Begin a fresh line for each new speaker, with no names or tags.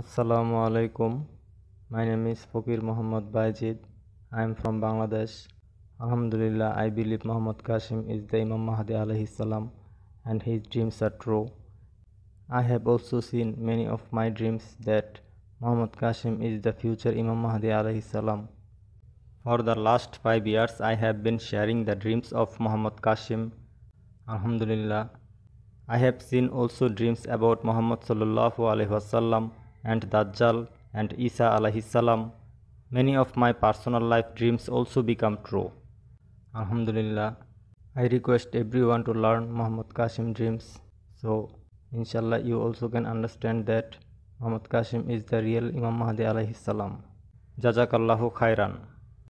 Assalamu alaikum. My name is Fakir Muhammad Bajid. I am from Bangladesh. Alhamdulillah, I believe Muhammad Kashim is the Imam Mahdi alayhi salam and his dreams are true. I have also seen many of my dreams that Muhammad Kashim is the future Imam Mahdi alayhi salam. For the last 5 years, I have been sharing the dreams of Muhammad Kashim. Alhamdulillah. I have seen also dreams about Muhammad sallallahu alaihi and Dajjal and Isa alayhi salam, many of my personal life dreams also become true. Alhamdulillah, I request everyone to learn Muhammad Qasim dreams. So, inshallah, you also can understand that Muhammad Qasim is the real Imam Mahdi alayhi salam.
Jazakallahu khairan.